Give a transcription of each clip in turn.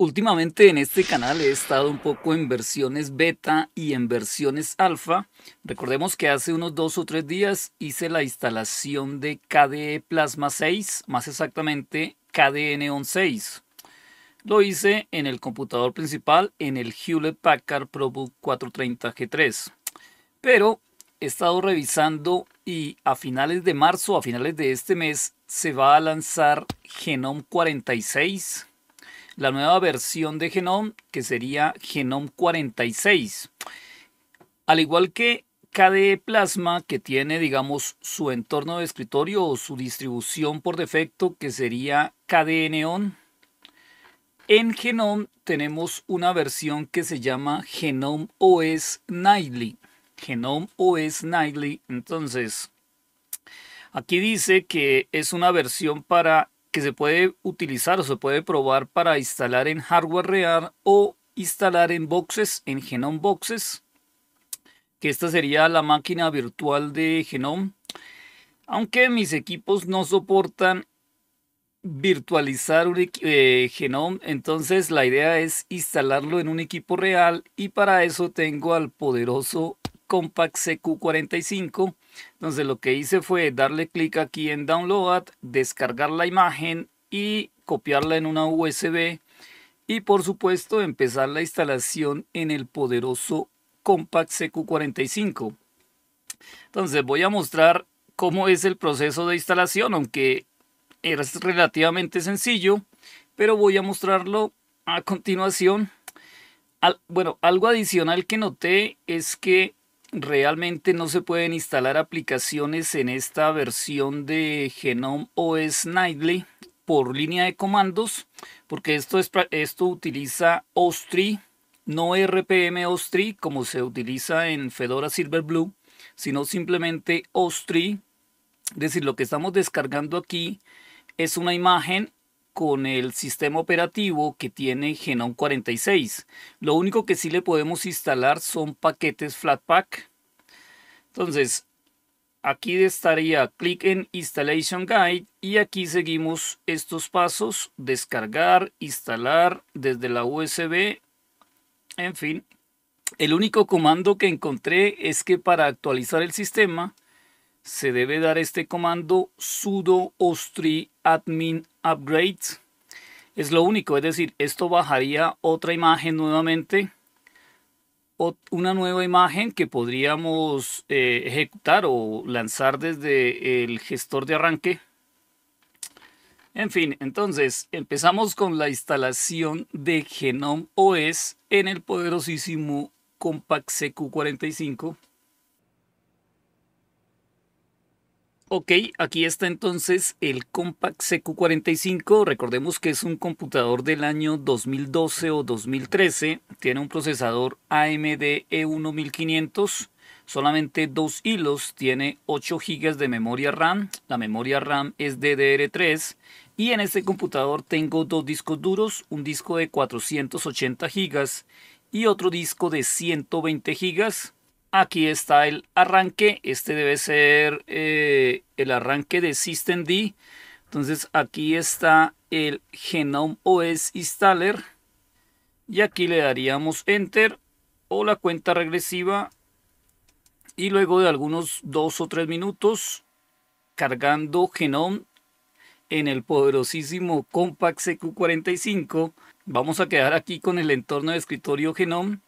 Últimamente en este canal he estado un poco en versiones beta y en versiones alfa. Recordemos que hace unos dos o tres días hice la instalación de KDE Plasma 6, más exactamente KDE Neon 6. Lo hice en el computador principal en el Hewlett Packard ProBook 430 G3. Pero he estado revisando y a finales de marzo, a finales de este mes, se va a lanzar Genome 46 la nueva versión de Genome, que sería Genome 46. Al igual que KDE Plasma, que tiene, digamos, su entorno de escritorio o su distribución por defecto, que sería KDE Neon. En Genome tenemos una versión que se llama Genome OS Nightly. Genome OS Nightly. Entonces, aquí dice que es una versión para que se puede utilizar o se puede probar para instalar en hardware real o instalar en boxes, en Genome Boxes, que esta sería la máquina virtual de Genome. Aunque mis equipos no soportan virtualizar un eh, Genome, entonces la idea es instalarlo en un equipo real y para eso tengo al poderoso Compact CQ45. Entonces lo que hice fue darle clic aquí en Download, descargar la imagen y copiarla en una USB y por supuesto empezar la instalación en el poderoso Compact CQ45. Entonces voy a mostrar cómo es el proceso de instalación, aunque es relativamente sencillo, pero voy a mostrarlo a continuación. bueno, algo adicional que noté es que realmente no se pueden instalar aplicaciones en esta versión de Genome OS Nightly por línea de comandos, porque esto, es, esto utiliza OSTRI, no RPM OSTRI como se utiliza en Fedora Silverblue, sino simplemente OSTRI. Es decir, lo que estamos descargando aquí es una imagen con el sistema operativo que tiene Genome 46. Lo único que sí le podemos instalar son paquetes Flatpak. Entonces, aquí estaría clic en Installation Guide y aquí seguimos estos pasos, descargar, instalar desde la USB, en fin. El único comando que encontré es que para actualizar el sistema se debe dar este comando sudo ostri admin upgrade. Es lo único, es decir, esto bajaría otra imagen nuevamente, una nueva imagen que podríamos eh, ejecutar o lanzar desde el gestor de arranque. En fin, entonces empezamos con la instalación de Genome OS en el poderosísimo Compact CQ45. Ok, aquí está entonces el Compact CQ45. Recordemos que es un computador del año 2012 o 2013. Tiene un procesador AMD E1500. Solamente dos hilos. Tiene 8 GB de memoria RAM. La memoria RAM es DDR3. Y en este computador tengo dos discos duros. Un disco de 480 GB y otro disco de 120 GB Aquí está el arranque. Este debe ser eh, el arranque de systemd. Entonces aquí está el Genome OS Installer. Y aquí le daríamos Enter o la cuenta regresiva. Y luego de algunos dos o tres minutos cargando Genome en el poderosísimo Compact CQ45. Vamos a quedar aquí con el entorno de escritorio Genome.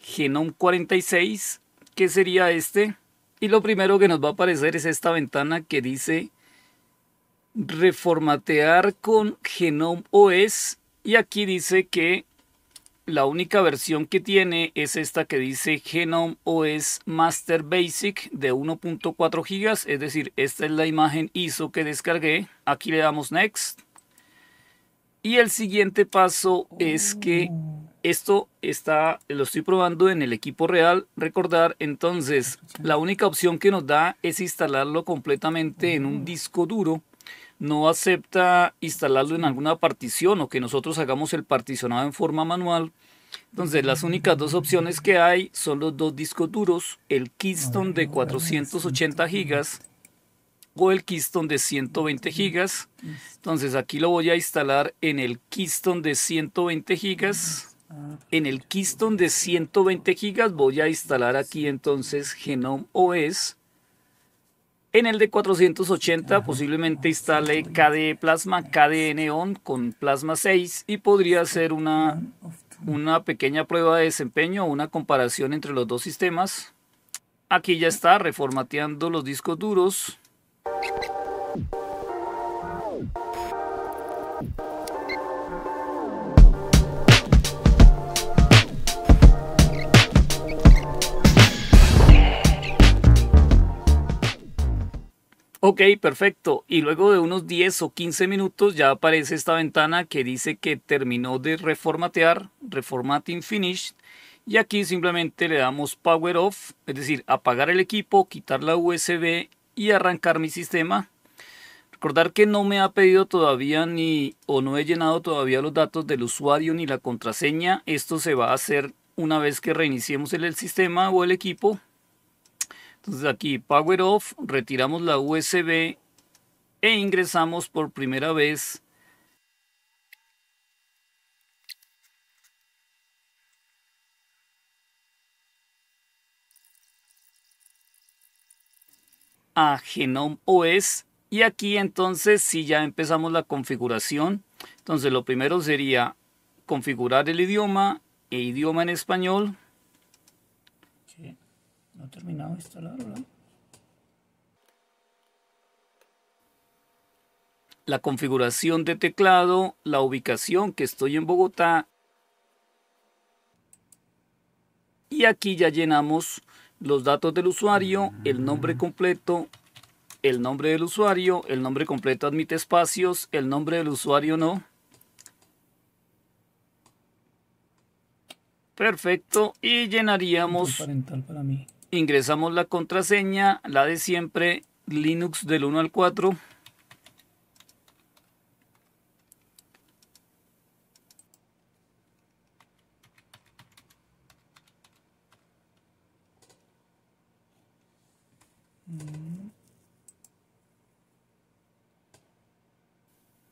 Genome 46 que sería este. Y lo primero que nos va a aparecer es esta ventana que dice reformatear con Genome OS. Y aquí dice que la única versión que tiene es esta que dice Genome OS Master Basic de 1.4 GB. Es decir, esta es la imagen ISO que descargué. Aquí le damos Next. Y el siguiente paso es que oh. Esto está, lo estoy probando en el equipo real, recordar, entonces la única opción que nos da es instalarlo completamente en un mm. disco duro. No acepta instalarlo en alguna partición o que nosotros hagamos el particionado en forma manual. Entonces las mm. únicas dos opciones que hay son los dos discos duros, el Keystone de 480 ah, gigas o el Keystone de 120 gigas. Entonces aquí lo voy a instalar en el Keystone de 120 gigas. En el Keystone de 120 GB voy a instalar aquí entonces Genome OS. En el de 480 posiblemente instale KDE Plasma, KDE Neon con Plasma 6 y podría hacer una, una pequeña prueba de desempeño una comparación entre los dos sistemas. Aquí ya está reformateando los discos duros. Ok, perfecto. Y luego de unos 10 o 15 minutos ya aparece esta ventana que dice que terminó de reformatear, reformating finished. Y aquí simplemente le damos power off, es decir, apagar el equipo, quitar la USB y arrancar mi sistema. Recordar que no me ha pedido todavía ni o no he llenado todavía los datos del usuario ni la contraseña. Esto se va a hacer una vez que reiniciemos el, el sistema o el equipo. Entonces aquí Power Off, retiramos la USB e ingresamos por primera vez a Genome OS y aquí entonces si ya empezamos la configuración entonces lo primero sería configurar el idioma e idioma en español terminado de La configuración de teclado, la ubicación que estoy en Bogotá. Y aquí ya llenamos los datos del usuario, el nombre completo, el nombre del usuario, el nombre completo admite espacios, el nombre del usuario no. Perfecto, y llenaríamos... para mí ingresamos la contraseña, la de siempre, Linux del 1 al 4.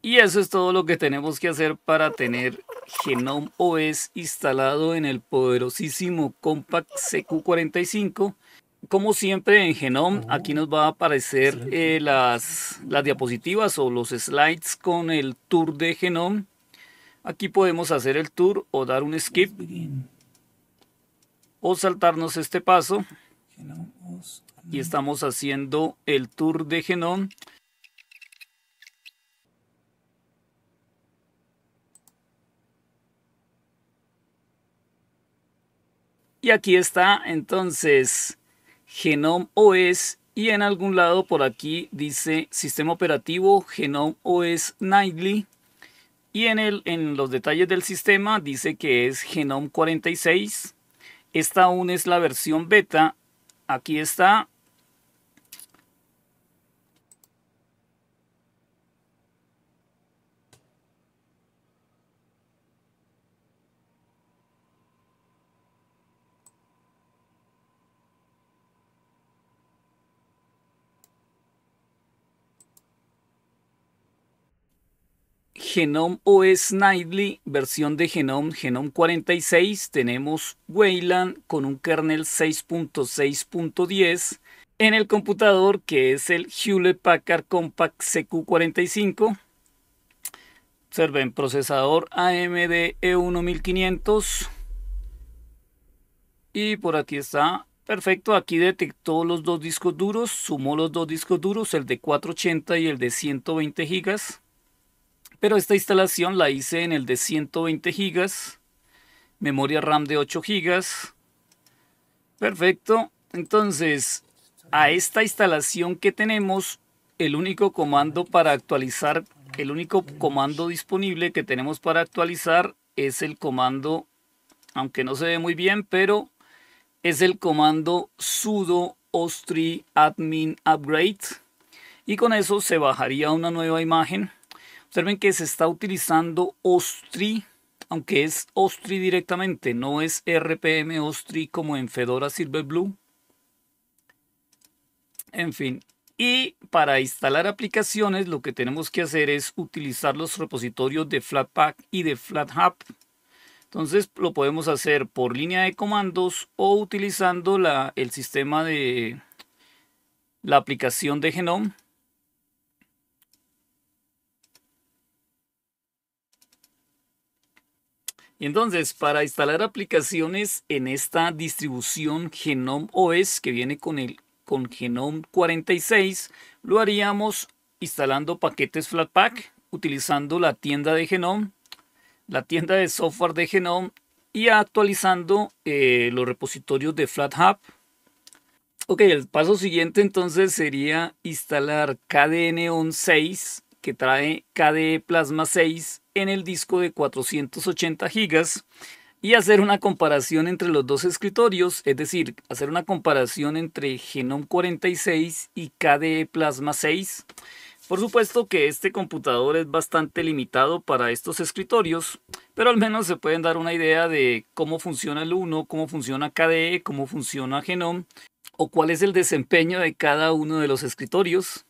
Y eso es todo lo que tenemos que hacer para tener Genome OS instalado en el poderosísimo Compact CQ45. Como siempre en Genome, oh, aquí nos va a aparecer eh, las, las diapositivas o los slides con el tour de Genome. Aquí podemos hacer el tour o dar un skip o saltarnos este paso. Y estamos haciendo el tour de Genome. Y aquí está entonces Genome OS y en algún lado por aquí dice sistema operativo Genome OS Nightly. Y en, el, en los detalles del sistema dice que es Genome 46. Esta aún es la versión beta. Aquí está Genome OS Nightly, versión de Genome, Genome 46. Tenemos Wayland con un kernel 6.6.10 en el computador que es el Hewlett Packard Compact CQ45. Observen, procesador AMD e 1500. Y por aquí está. Perfecto, aquí detectó los dos discos duros, sumó los dos discos duros, el de 480 y el de 120 GB pero esta instalación la hice en el de 120 GB, memoria RAM de 8 GB. Perfecto. Entonces, a esta instalación que tenemos, el único comando para actualizar, el único comando disponible que tenemos para actualizar es el comando, aunque no se ve muy bien, pero es el comando sudo ostri admin upgrade. Y con eso se bajaría una nueva imagen Observen que se está utilizando OSTRI, aunque es OSTRI directamente, no es RPM OSTRI como en Fedora Silverblue. En fin, y para instalar aplicaciones lo que tenemos que hacer es utilizar los repositorios de Flatpak y de FlatHub. Entonces lo podemos hacer por línea de comandos o utilizando la, el sistema de la aplicación de Genome Y entonces, para instalar aplicaciones en esta distribución Genome OS que viene con el con Genome 46, lo haríamos instalando paquetes Flatpak, utilizando la tienda de Genome, la tienda de software de Genome y actualizando eh, los repositorios de FlatHub. Ok, el paso siguiente entonces sería instalar kdn 6 que trae KDE Plasma 6 el disco de 480 gigas y hacer una comparación entre los dos escritorios, es decir, hacer una comparación entre Genome 46 y KDE Plasma 6. Por supuesto que este computador es bastante limitado para estos escritorios, pero al menos se pueden dar una idea de cómo funciona el uno, cómo funciona KDE, cómo funciona Genome o cuál es el desempeño de cada uno de los escritorios.